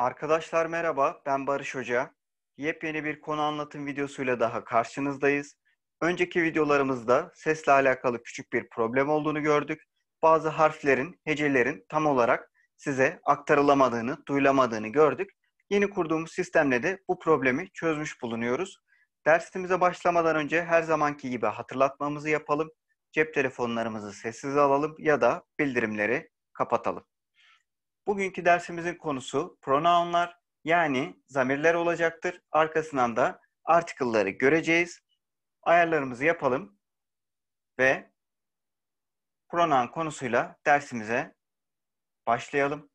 Arkadaşlar merhaba, ben Barış Hoca. Yepyeni bir konu anlatım videosuyla daha karşınızdayız. Önceki videolarımızda sesle alakalı küçük bir problem olduğunu gördük. Bazı harflerin, hecelerin tam olarak size aktarılamadığını, duyulamadığını gördük. Yeni kurduğumuz sistemle de bu problemi çözmüş bulunuyoruz. Dersimize başlamadan önce her zamanki gibi hatırlatmamızı yapalım. Cep telefonlarımızı sessize alalım ya da bildirimleri kapatalım. Bugünkü dersimizin konusu pronounlar yani zamirler olacaktır. Arkasından da article'ları göreceğiz. Ayarlarımızı yapalım ve pronoun konusuyla dersimize başlayalım.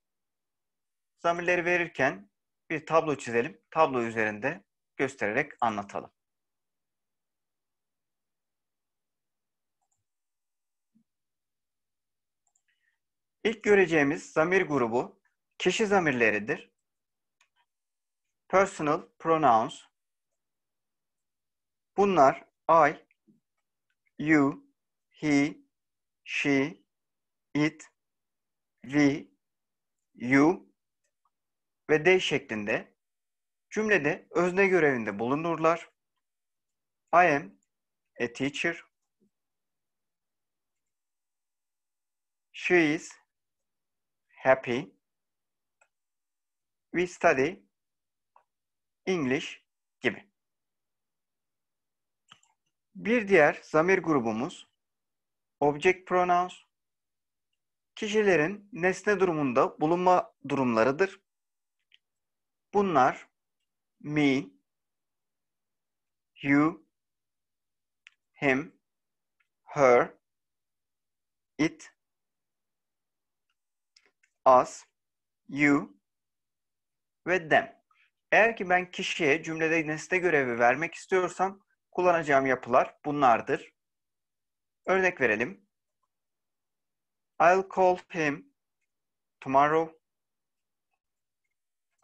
Zamirleri verirken bir tablo çizelim. Tablo üzerinde göstererek anlatalım. İlk göreceğimiz zamir grubu kişi zamirleridir. Personal pronouns. Bunlar I, you, he, she, it, we, you ve they şeklinde cümlede özne görevinde bulunurlar. I am a teacher. She is happy. We study English gibi. Bir diğer zamir grubumuz object pronouns kişilerin nesne durumunda bulunma durumlarıdır. Bunlar me, you, him, her, it, us, you ve them. Eğer ki ben kişiye cümlede nesne görevi vermek istiyorsam kullanacağım yapılar bunlardır. Örnek verelim. I'll call him tomorrow.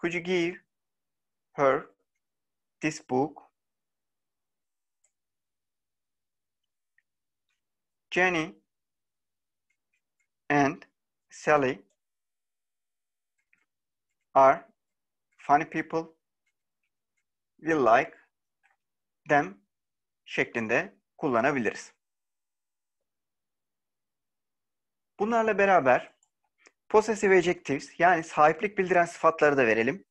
Could you give her this book? Jenny and Sally are funny people we like them şeklinde kullanabiliriz. Bunlarla beraber possessive adjectives yani sahiplik bildiren sıfatları da verelim.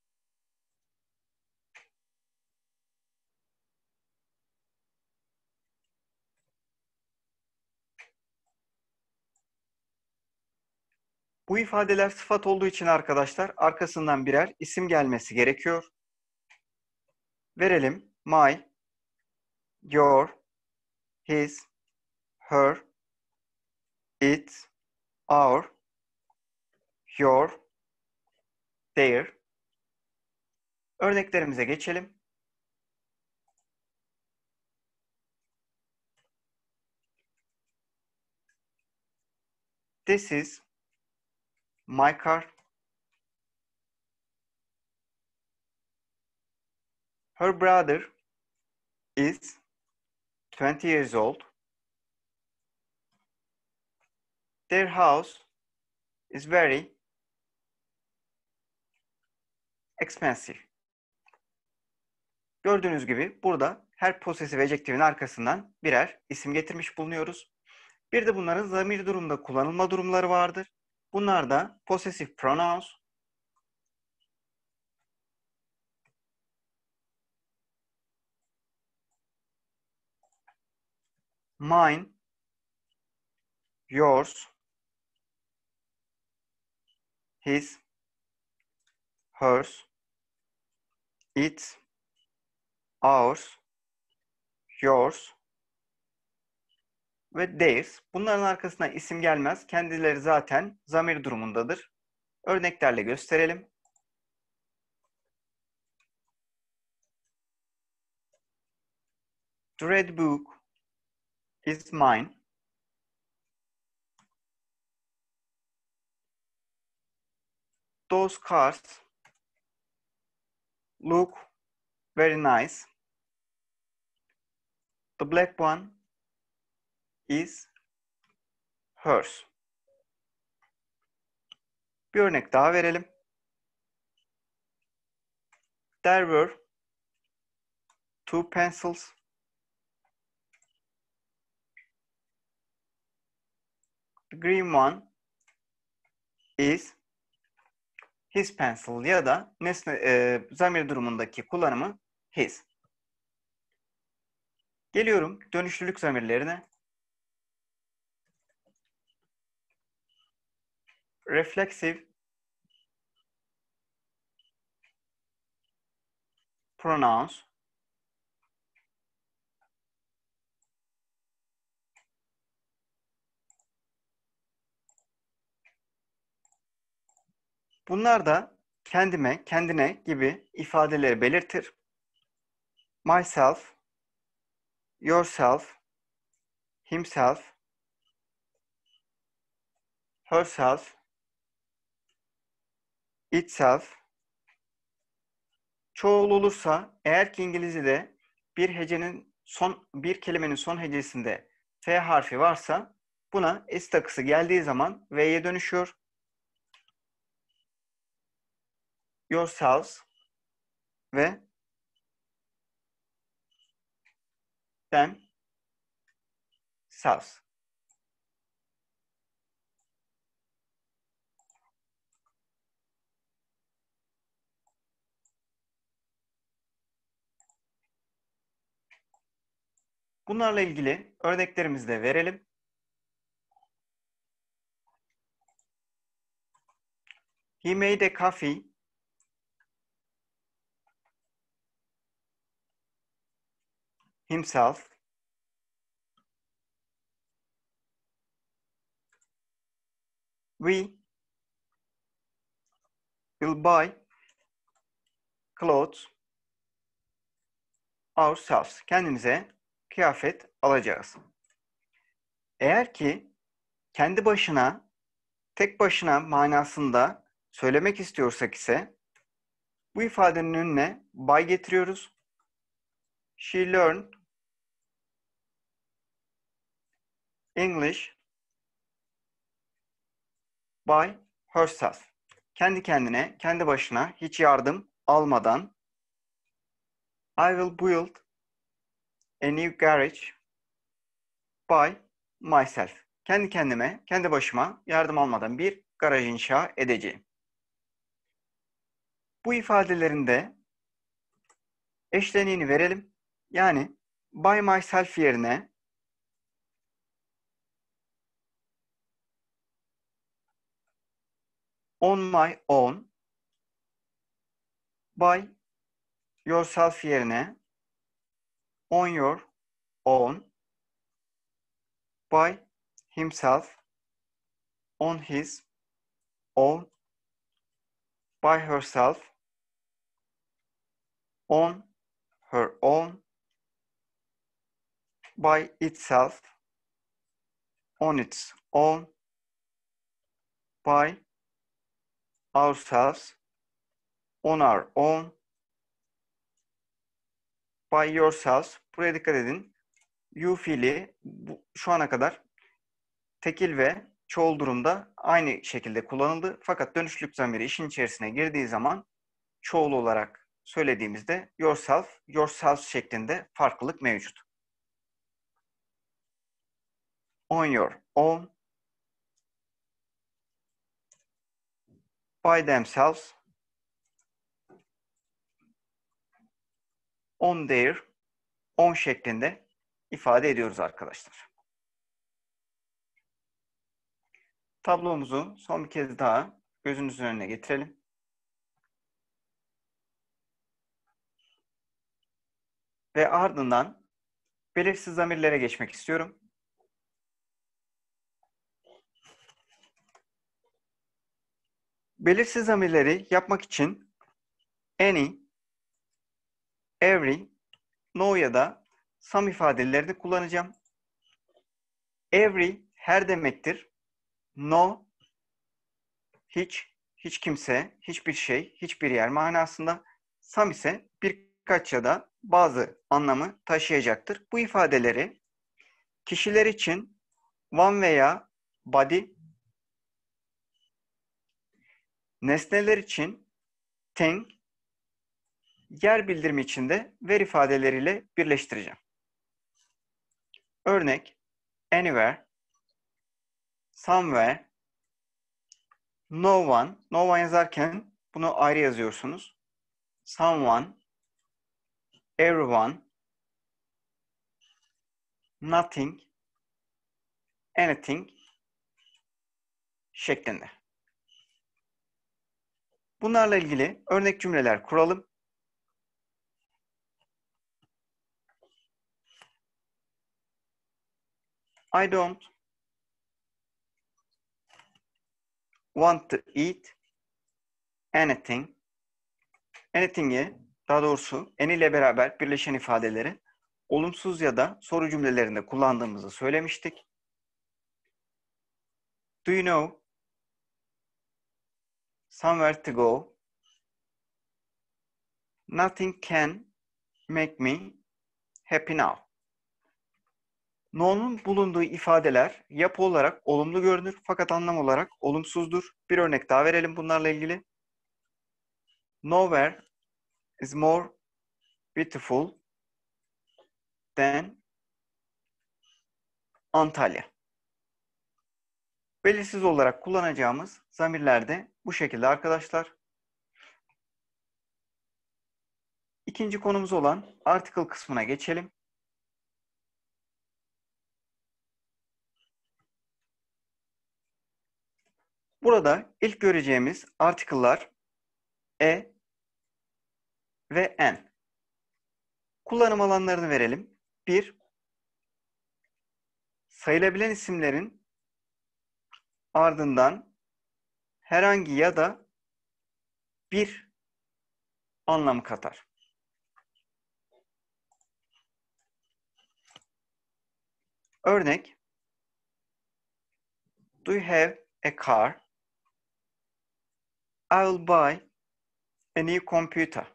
Bu ifadeler sıfat olduğu için arkadaşlar arkasından birer isim gelmesi gerekiyor. Verelim my, your, his, her, it, our, your, their. Örneklerimize geçelim. This is My car. Her brother is 20 years old. Their house is very expensive. Gördüğünüz gibi burada her posesif adjective'in arkasından birer isim getirmiş bulunuyoruz. Bir de bunların zamir durumda kullanılma durumları vardır. Bunlar da possessive pronouns. Mine, yours, his, hers, its, ours, yours, ve değer. Bunların arkasına isim gelmez. Kendileri zaten zamir durumundadır. Örneklerle gösterelim. The red book is mine. Those cars look very nice. The black one is hers. Bir örnek daha verelim. There were two pencils. The green one is his pencil ya da nesne e, zamir durumundaki kullanımı his. Geliyorum dönüşlülük zamirlerine. reflexive pronouns Bunlar da kendime, kendine gibi ifadeleri belirtir. Myself, yourself, himself, herself, itself çoğul olursa eğer ki İngilizce'de bir hecenin son bir kelimenin son hecesinde F harfi varsa buna S takısı geldiği zaman V'ye dönüşüyor. Yourselves ve then selves. Bunlarla ilgili örneklerimizi de verelim. He made a coffee. himself. We will buy clothes ourselves. Kendimize kıyafet alacağız. Eğer ki kendi başına, tek başına manasında söylemek istiyorsak ise bu ifadenin önüne by getiriyoruz. She learned English by herself. Kendi kendine, kendi başına hiç yardım almadan I will build a new garage by myself. Kendi kendime, kendi başıma yardım almadan bir garaj inşa edeceğim. Bu ifadelerinde eşleniğini verelim. Yani by myself yerine on my own by yourself yerine on your own, by himself, on his own, by herself, on her own, by itself, on its own, by ourselves, on our own, by yourselves, Buraya dikkat edin. You fiili bu, şu ana kadar tekil ve çoğul durumda aynı şekilde kullanıldı. Fakat dönüşlük zamiri işin içerisine girdiği zaman çoğul olarak söylediğimizde yourself, yourself şeklinde farklılık mevcut. On your own, by themselves, on their 10 şeklinde ifade ediyoruz arkadaşlar. Tablomuzu son bir kez daha gözünüzün önüne getirelim. Ve ardından belirsiz zamirlere geçmek istiyorum. Belirsiz zamirleri yapmak için any, every no ya da some ifadelerini kullanacağım. Every her demektir. No hiç, hiç kimse, hiçbir şey, hiçbir yer manasında. Some ise birkaç ya da bazı anlamı taşıyacaktır. Bu ifadeleri kişiler için one veya body, nesneler için thing, yer bildirimi içinde ver ifadeleriyle birleştireceğim. Örnek anywhere, somewhere, no one. No one yazarken bunu ayrı yazıyorsunuz. Someone, everyone, nothing, anything şeklinde. Bunlarla ilgili örnek cümleler kuralım. I don't want to eat anything. Anything'i daha doğrusu any ile beraber birleşen ifadeleri olumsuz ya da soru cümlelerinde kullandığımızı söylemiştik. Do you know somewhere to go? Nothing can make me happy now. No'nun bulunduğu ifadeler yapı olarak olumlu görünür fakat anlam olarak olumsuzdur. Bir örnek daha verelim bunlarla ilgili. Nowhere is more beautiful than Antalya. Belirsiz olarak kullanacağımız zamirlerde bu şekilde arkadaşlar. İkinci konumuz olan article kısmına geçelim. Burada ilk göreceğimiz article'lar e ve n. Kullanım alanlarını verelim. 1. Sayılabilen isimlerin ardından herhangi ya da bir anlamı katar. Örnek Do you have a car? I will buy a new computer.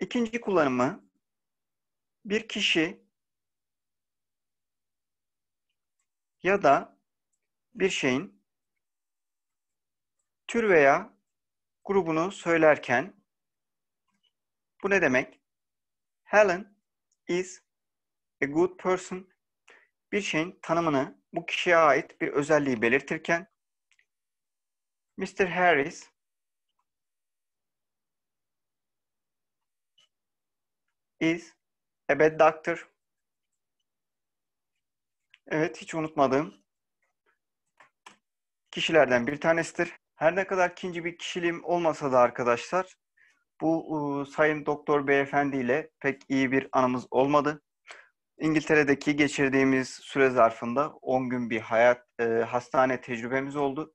İkinci kullanımı bir kişi ya da bir şeyin tür veya grubunu söylerken bu ne demek? Helen is a good person. Bir şeyin tanımını bu kişiye ait bir özelliği belirtirken Mr. Harris is a bad doctor. Evet, hiç unutmadığım kişilerden bir tanesidir. Her ne kadar ikinci bir kişiliğim olmasa da arkadaşlar, bu ıı, Sayın Doktor Beyefendi ile pek iyi bir anımız olmadı. İngiltere'deki geçirdiğimiz süre zarfında 10 gün bir hayat e, hastane tecrübemiz oldu.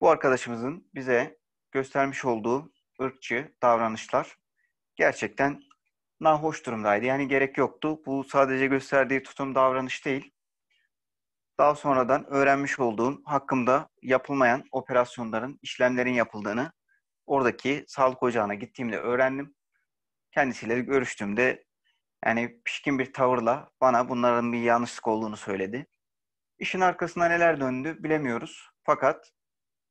Bu arkadaşımızın bize göstermiş olduğu ırkçı davranışlar gerçekten nahoş durumdaydı. Yani gerek yoktu. Bu sadece gösterdiği tutum davranış değil. Daha sonradan öğrenmiş olduğum hakkımda yapılmayan operasyonların, işlemlerin yapıldığını oradaki sağlık ocağına gittiğimde öğrendim. Kendisiyle görüştüğümde yani pişkin bir tavırla bana bunların bir yanlışlık olduğunu söyledi. İşin arkasında neler döndü bilemiyoruz. Fakat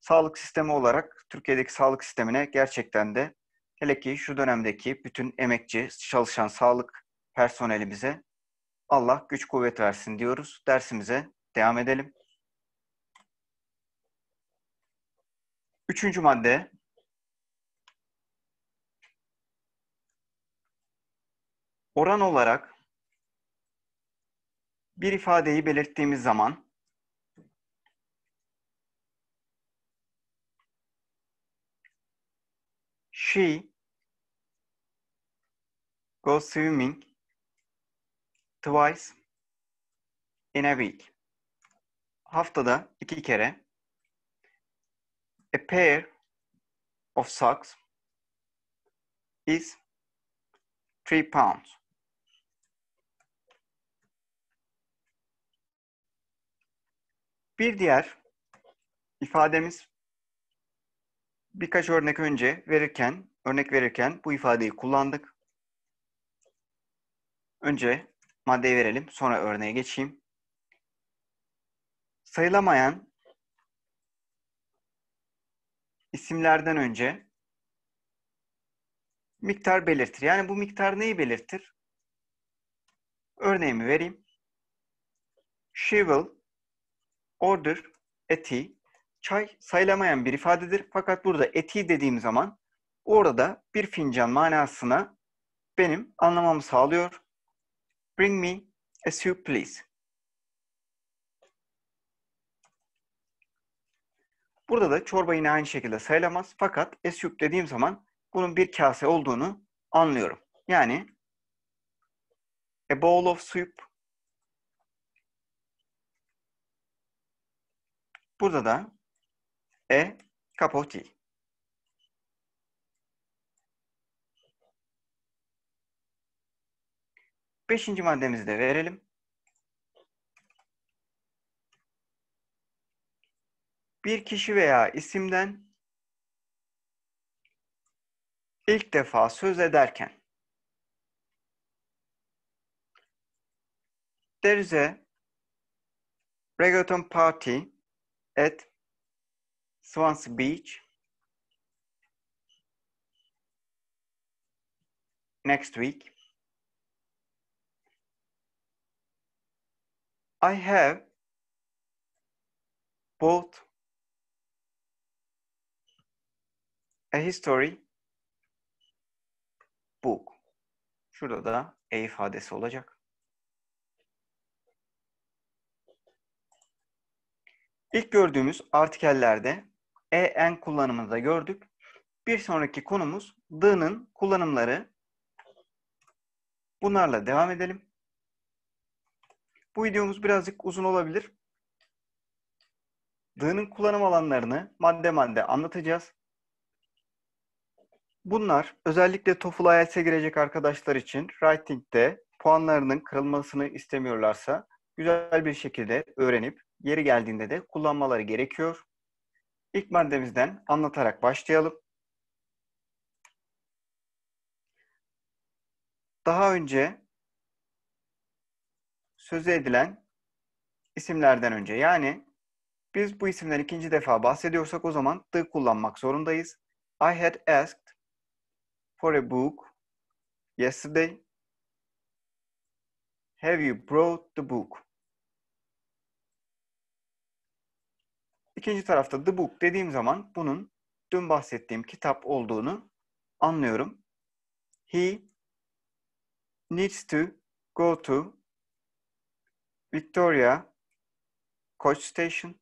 sağlık sistemi olarak Türkiye'deki sağlık sistemine gerçekten de hele ki şu dönemdeki bütün emekçi, çalışan sağlık personelimize Allah güç kuvvet versin diyoruz. Dersimize devam edelim. Üçüncü madde oran olarak bir ifadeyi belirttiğimiz zaman she goes swimming twice in a week. Haftada iki kere a pair of socks is three pounds. Bir diğer ifademiz birkaç örnek önce verirken, örnek verirken bu ifadeyi kullandık. Önce maddeyi verelim, sonra örneğe geçeyim. Sayılamayan isimlerden önce miktar belirtir. Yani bu miktar neyi belirtir? Örneğimi vereyim. She will order eti çay sayılamayan bir ifadedir. Fakat burada eti dediğim zaman orada bir fincan manasına benim anlamamı sağlıyor. Bring me a soup please. Burada da çorba yine aynı şekilde sayılamaz. Fakat soup dediğim zaman bunun bir kase olduğunu anlıyorum. Yani a bowl of soup Burada da e cup Beşinci maddemizi de verelim. Bir kişi veya isimden ilk defa söz ederken there is a reggaeton party at Swansea Beach next week. I have both a history book. Şurada da e ifadesi olacak. İlk gördüğümüz artikellerde en kullanımını da gördük. Bir sonraki konumuz the'nın kullanımları. Bunlarla devam edelim. Bu videomuz birazcık uzun olabilir. The'nın kullanım alanlarını madde madde anlatacağız. Bunlar özellikle TOEFL IELTS'e girecek arkadaşlar için writing'de puanlarının kırılmasını istemiyorlarsa güzel bir şekilde öğrenip yeri geldiğinde de kullanmaları gerekiyor. İlk maddemizden anlatarak başlayalım. Daha önce söz edilen isimlerden önce yani biz bu isimden ikinci defa bahsediyorsak o zaman the kullanmak zorundayız. I had asked for a book yesterday. Have you brought the book? İkinci tarafta the book dediğim zaman bunun dün bahsettiğim kitap olduğunu anlıyorum. He needs to go to Victoria Coach Station.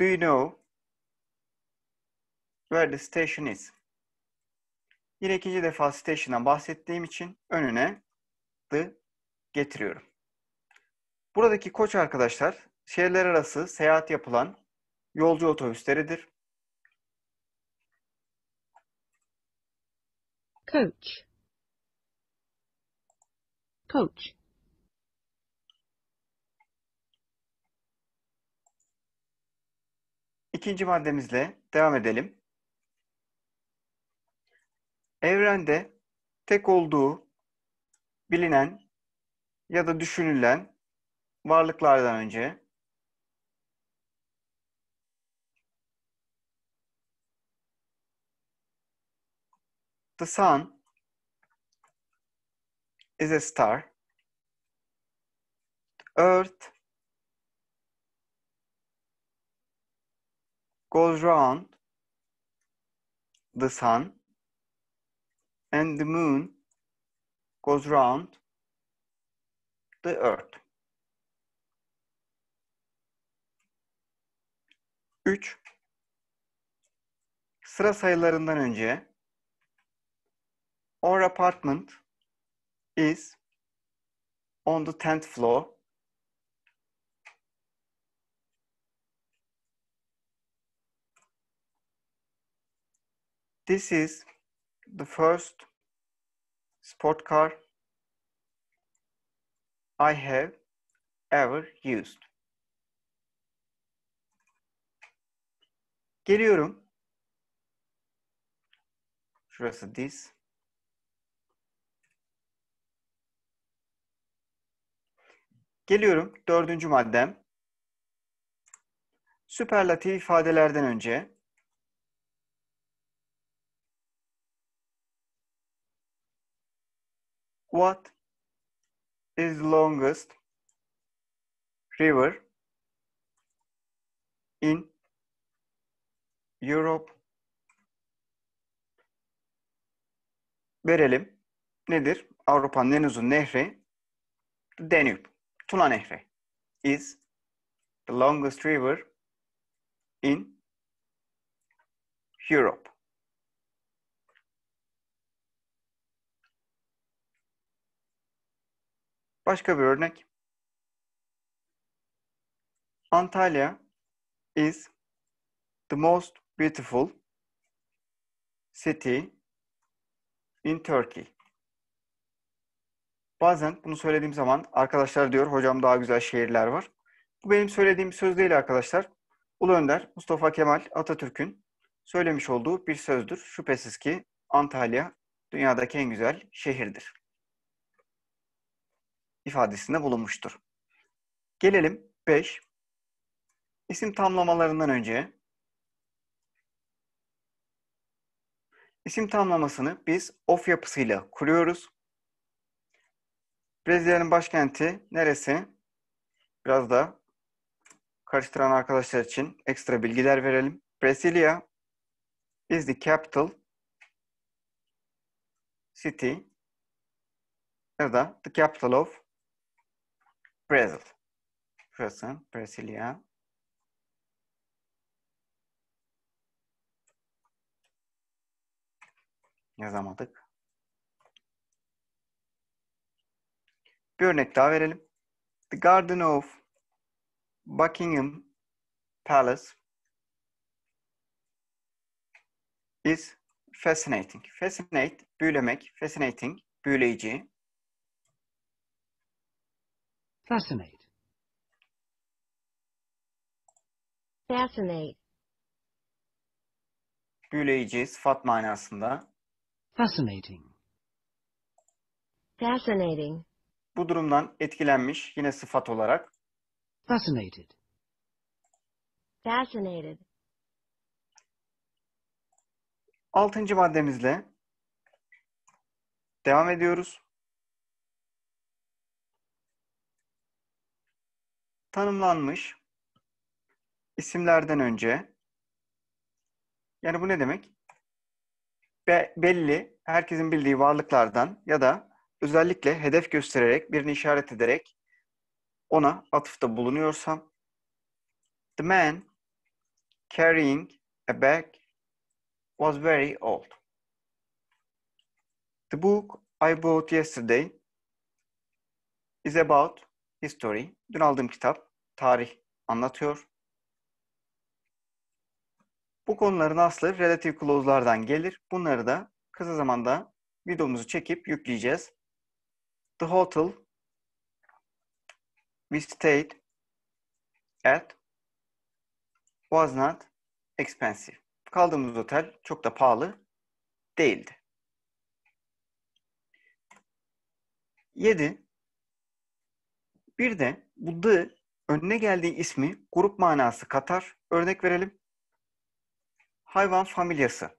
Do you know where the station is? Yine ikinci defa station'dan bahsettiğim için önüne the getiriyorum. Buradaki koç arkadaşlar şehirler arası seyahat yapılan yolcu otobüsleridir. Coach. Coach. İkinci maddemizle devam edelim. Evrende tek olduğu bilinen ya da düşünülen varlıklardan önce The sun is a star. The earth goes round the sun and the moon goes round the earth. 3 sıra sayılarından önce our apartment is on the 10th floor This is the first sport car I have ever used. Geliyorum. Şurası diz. Geliyorum dördüncü maddem. Süperlatif ifadelerden önce What is longest river in Europe verelim. Nedir? Avrupa'nın en uzun nehri Danube. Tuna Nehri is the longest river in Europe. Başka bir örnek. Antalya is the most beautiful city in Turkey. Bazen bunu söylediğim zaman arkadaşlar diyor hocam daha güzel şehirler var. Bu benim söylediğim söz değil arkadaşlar. Ulu Önder Mustafa Kemal Atatürk'ün söylemiş olduğu bir sözdür. Şüphesiz ki Antalya dünyadaki en güzel şehirdir. ifadesinde bulunmuştur. Gelelim 5. İsim tamlamalarından önce İsim tamlamasını biz of yapısıyla kuruyoruz. Brezilya'nın başkenti neresi? Biraz da karıştıran arkadaşlar için ekstra bilgiler verelim. Brasilia is the capital city ya da the capital of Brazil. Şurası Brasilia. Yazamadık. Bir örnek daha verelim. The Garden of Buckingham Palace is fascinating. Fascinate, büyülemek, fascinating, büyüleyici. Fascinate. Fascinate. Büyüleyici, sıfat manasında. Fascinating. Fascinating. Bu durumdan etkilenmiş yine sıfat olarak. Fascinated. Fascinated. Altıncı maddemizle devam ediyoruz. Tanımlanmış isimlerden önce yani bu ne demek? be, belli, herkesin bildiği varlıklardan ya da özellikle hedef göstererek, birini işaret ederek ona atıfta bulunuyorsam The man carrying a bag was very old. The book I bought yesterday is about history. Dün aldığım kitap tarih anlatıyor. Bu konuların aslı relative clause'lardan gelir. Bunları da kısa zamanda videomuzu çekip yükleyeceğiz. The hotel we stayed at was not expensive. Kaldığımız otel çok da pahalı değildi. 7. Bir de bu the önüne geldiği ismi grup manası katar. Örnek verelim. Hayvan familyası.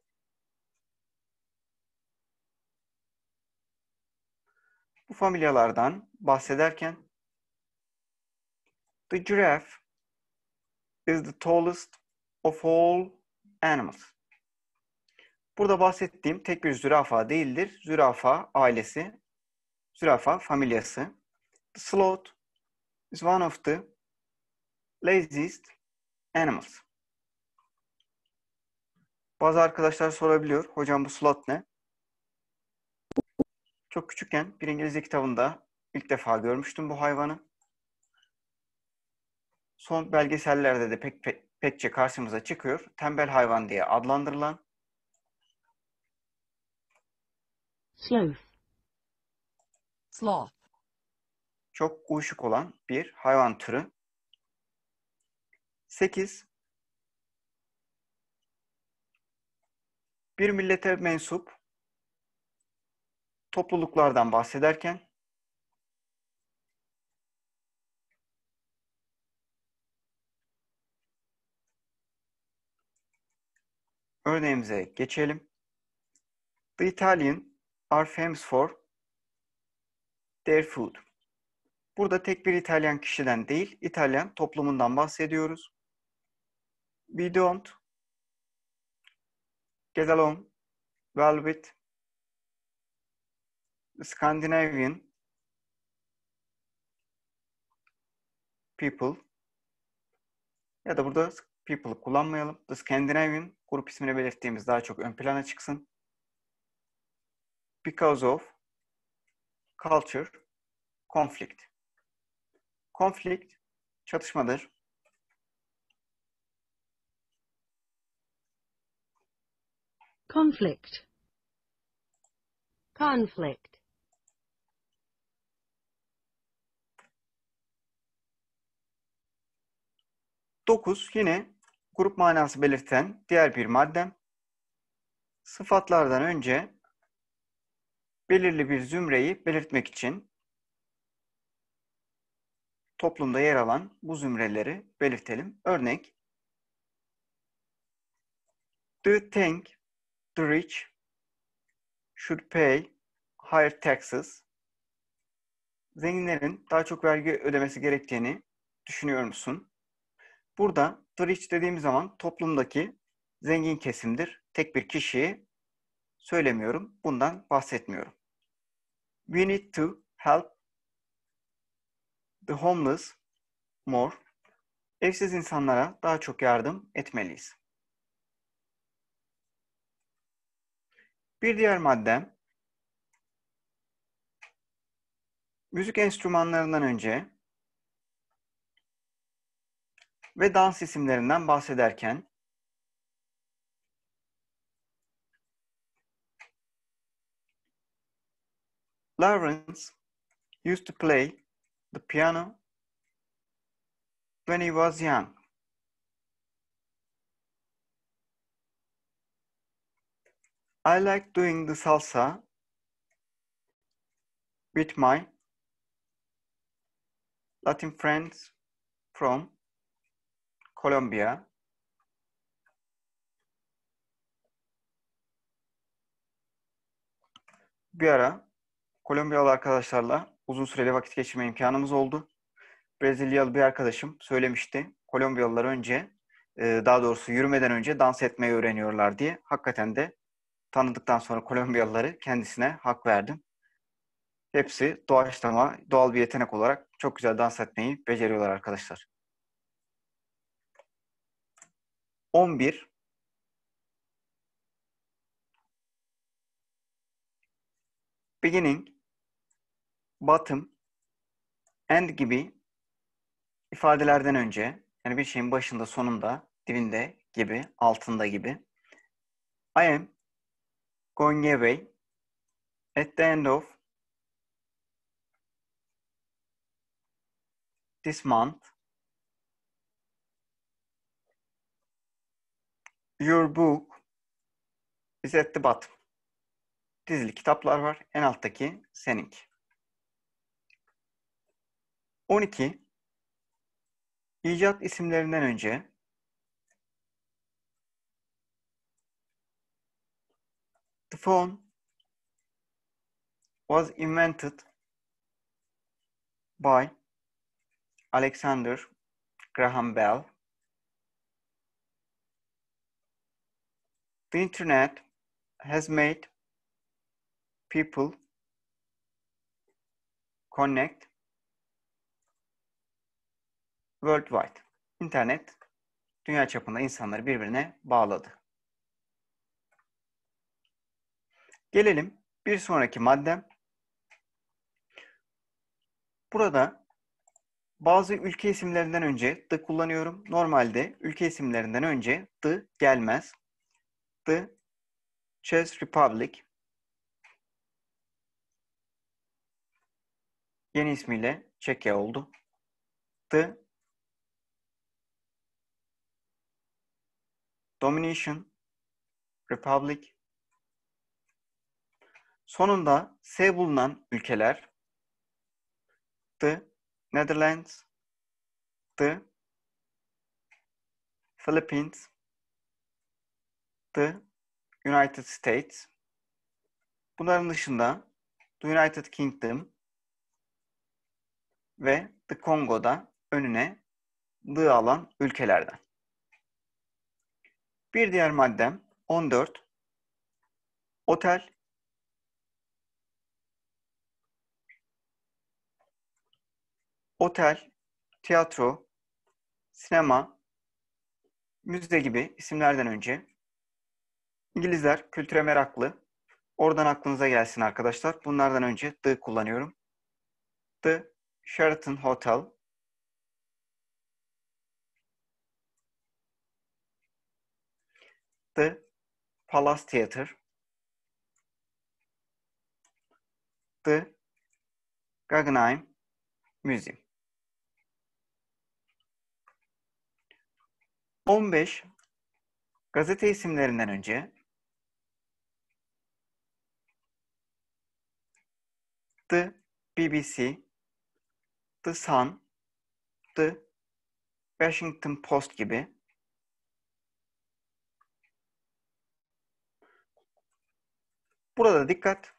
Bu familyalardan bahsederken The giraffe is the tallest of all animals. Burada bahsettiğim tek bir zürafa değildir. Zürafa ailesi, zürafa familyası. The sloth is one of the laziest animals. Bazı arkadaşlar sorabiliyor. Hocam bu slot ne? Çok küçükken bir İngilizce kitabında ilk defa görmüştüm bu hayvanı. Son belgesellerde de pek, pek pekçe karşımıza çıkıyor. Tembel hayvan diye adlandırılan Sloth. Sloth. Çok uyuşuk olan bir hayvan türü. 8. bir millete mensup topluluklardan bahsederken örneğimize geçelim. The Italian are famous for their food. Burada tek bir İtalyan kişiden değil, İtalyan toplumundan bahsediyoruz. We don't get along well with Scandinavian people ya da burada people'ı kullanmayalım. The Scandinavian grup ismini belirttiğimiz daha çok ön plana çıksın. Because of culture conflict. Conflict çatışmadır. conflict conflict Dokuz yine grup manası belirten diğer bir madde. Sıfatlardan önce belirli bir zümreyi belirtmek için toplumda yer alan bu zümreleri belirtelim. Örnek The tank the rich should pay higher taxes. Zenginlerin daha çok vergi ödemesi gerektiğini düşünüyor musun? Burada the rich dediğim zaman toplumdaki zengin kesimdir. Tek bir kişiyi söylemiyorum. Bundan bahsetmiyorum. We need to help the homeless more. Evsiz insanlara daha çok yardım etmeliyiz. Bir diğer madde müzik enstrümanlarından önce ve dans isimlerinden bahsederken Lawrence used to play the piano when he was young. I like doing the salsa with my Latin friends from Colombia. Bir ara Kolombiyalı arkadaşlarla uzun süreli vakit geçirme imkanımız oldu. Brezilyalı bir arkadaşım söylemişti. Kolombiyalılar önce, e, daha doğrusu yürümeden önce dans etmeyi öğreniyorlar diye. Hakikaten de tanıdıktan sonra Kolombiyalıları kendisine hak verdim. Hepsi doğaçlama, doğal bir yetenek olarak çok güzel dans etmeyi beceriyorlar arkadaşlar. 11 Beginning, bottom, end gibi ifadelerden önce yani bir şeyin başında, sonunda, dibinde gibi, altında gibi I am Konya Bay. At the end of this month, your book is at the bottom. Dizili kitaplar var. En alttaki senin. 12. İcat isimlerinden önce The phone was invented by Alexander Graham Bell. The internet has made people connect worldwide. İnternet dünya çapında insanları birbirine bağladı. Gelelim bir sonraki madde. Burada bazı ülke isimlerinden önce the kullanıyorum. Normalde ülke isimlerinden önce the gelmez. The Czech Republic yeni ismiyle Çekya oldu. The Domination Republic Sonunda S bulunan ülkeler The Netherlands, The Philippines, The United States. Bunların dışında The United Kingdom ve The Congo'da önüne The alan ülkelerden. Bir diğer maddem 14. Otel otel, tiyatro, sinema, müze gibi isimlerden önce İngilizler kültüre meraklı. Oradan aklınıza gelsin arkadaşlar. Bunlardan önce the kullanıyorum. The Sheraton Hotel, The Palace Theater, The Guggenheim Museum. 15 gazete isimlerinden önce The BBC, The Sun, The Washington Post gibi Burada dikkat.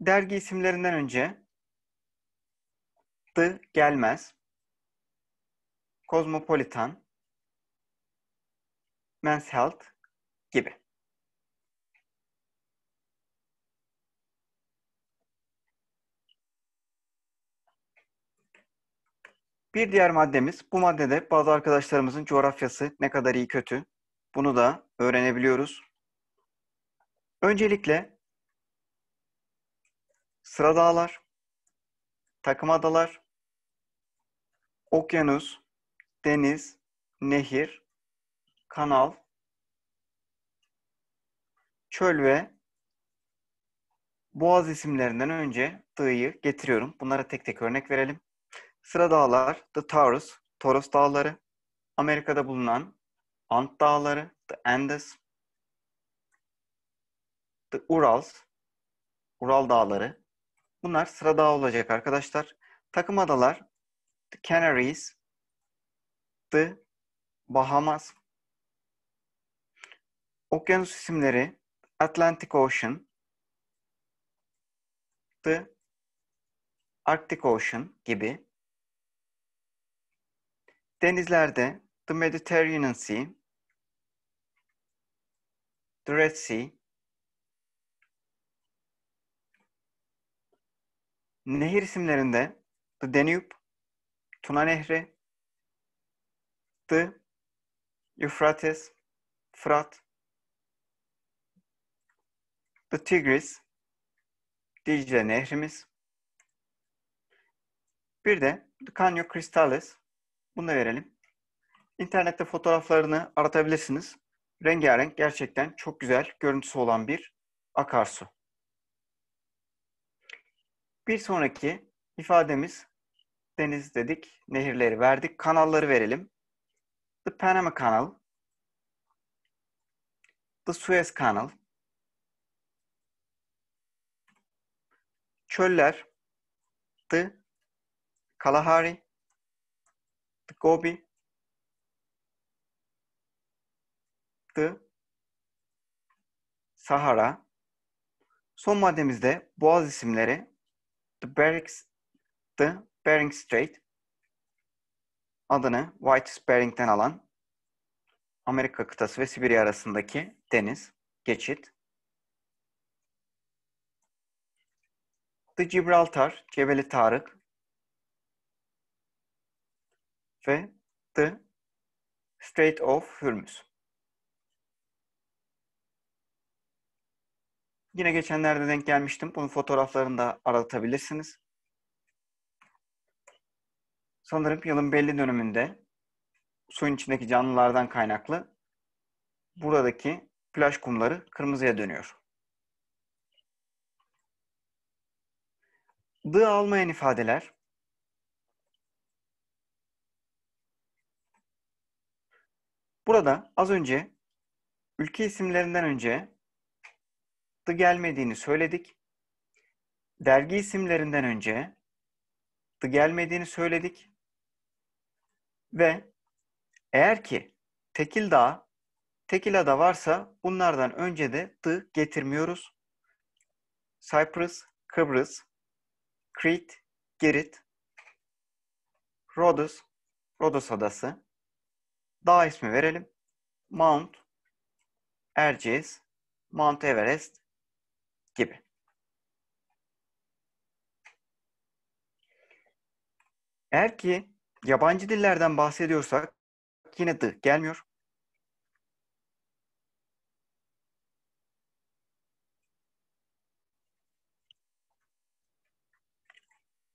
Dergi isimlerinden önce The gelmez. Cosmopolitan. Men's Health gibi. Bir diğer maddemiz, bu maddede bazı arkadaşlarımızın coğrafyası ne kadar iyi kötü, bunu da öğrenebiliyoruz. Öncelikle sıra dağlar, takım adalar, okyanus, deniz, nehir kanal, çöl ve boğaz isimlerinden önce dı'yı getiriyorum. Bunlara tek tek örnek verelim. Sıra dağlar The Taurus, Toros Dağları, Amerika'da bulunan Ant Dağları, The Andes, The Urals, Ural Dağları. Bunlar sıra dağ olacak arkadaşlar. Takım adalar The Canaries, The Bahamas, Okyanus isimleri Atlantic Ocean, The Arctic Ocean gibi denizlerde The Mediterranean Sea, The Red Sea, nehir isimlerinde The Danube, Tuna Nehri, The Euphrates, Fırat, The Tigris, Dicle Nehrimiz. Bir de the Canyon Cristales. Bunu da verelim. İnternette fotoğraflarını aratabilirsiniz. Rengarenk gerçekten çok güzel görüntüsü olan bir akarsu. Bir sonraki ifademiz deniz dedik, nehirleri verdik, kanalları verelim. The Panama Canal, The Suez Canal, çöller The Kalahari The Gobi The Sahara Son maddemizde boğaz isimleri The Bering, The Bering Strait adını White Bering'den alan Amerika kıtası ve Sibirya arasındaki deniz, geçit, The Gibraltar, Cebeli Tarık ve The Strait of Hormuz. Yine geçenlerde denk gelmiştim. Bunun fotoğraflarını da aratabilirsiniz. Sanırım yılın belli döneminde suyun içindeki canlılardan kaynaklı buradaki plaj kumları kırmızıya dönüyor. dı almayan ifadeler Burada az önce ülke isimlerinden önce dı gelmediğini söyledik. Dergi isimlerinden önce dı gelmediğini söyledik. Ve eğer ki tekil da tekil ada varsa bunlardan önce de dı getirmiyoruz. Cyprus, Kıbrıs, Crete, Girit, Rodos, Rodos Adası. Dağ ismi verelim. Mount, Erciyes, Mount Everest gibi. Eğer ki yabancı dillerden bahsediyorsak yine d gelmiyor.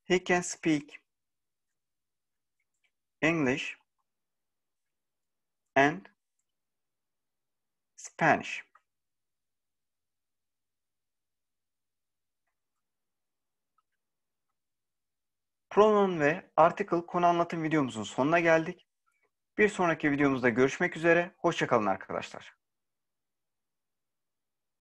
He can speak English and Spanish. Pronoun ve article konu anlatım videomuzun sonuna geldik. Bir sonraki videomuzda görüşmek üzere. Hoşçakalın arkadaşlar.